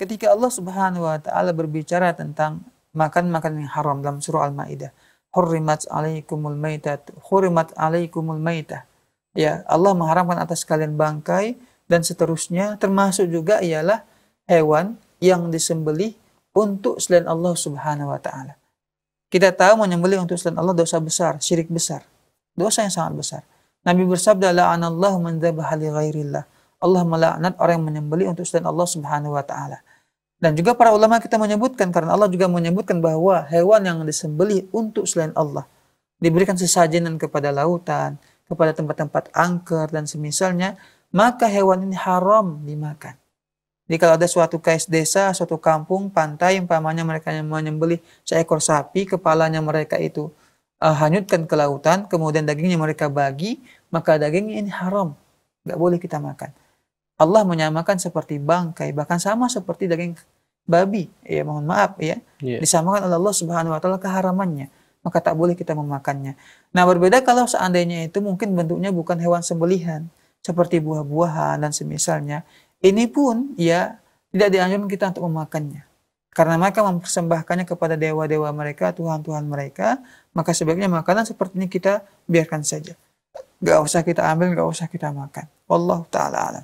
ketika Allah Subhanahu wa taala berbicara tentang makan makan yang haram dalam surah Al-Maidah. Hurrimat alaikumul maitat, hurrimat alaikumul maitah. Ya, Allah mengharamkan atas kalian bangkai dan seterusnya termasuk juga ialah hewan yang disembelih untuk selain Allah Subhanahu wa taala. Kita tahu menyembelih untuk selain Allah dosa besar, syirik besar. Dosa yang sangat besar. Nabi bersabda la'anallahu man dzabaha li ghairillah. Allah melaknat orang yang menyembeli untuk selain Allah Subhanahu wa taala. Dan juga para ulama kita menyebutkan karena Allah juga menyebutkan bahwa hewan yang disembeli untuk selain Allah diberikan sesajenan kepada lautan, kepada tempat-tempat angker dan semisalnya, maka hewan ini haram dimakan. Jadi kalau ada suatu kais desa, suatu kampung, pantai, umpamanya mereka yang menyembeli seekor sapi, kepalanya mereka itu uh, hanyutkan ke lautan, kemudian dagingnya mereka bagi, maka dagingnya ini haram. Gak boleh kita makan. Allah menyamakan seperti bangkai bahkan sama seperti daging babi ya mohon maaf ya yeah. disamakan oleh Allah Subhanahu wa taala keharamannya maka tak boleh kita memakannya. Nah, berbeda kalau seandainya itu mungkin bentuknya bukan hewan sembelihan seperti buah-buahan dan semisalnya. Ini pun ya tidak dianjurkan kita untuk memakannya. Karena mereka mempersembahkannya kepada dewa-dewa mereka, tuhan-tuhan mereka, maka sebaiknya makanan seperti ini kita biarkan saja. Gak usah kita ambil, gak usah kita makan. Allah taala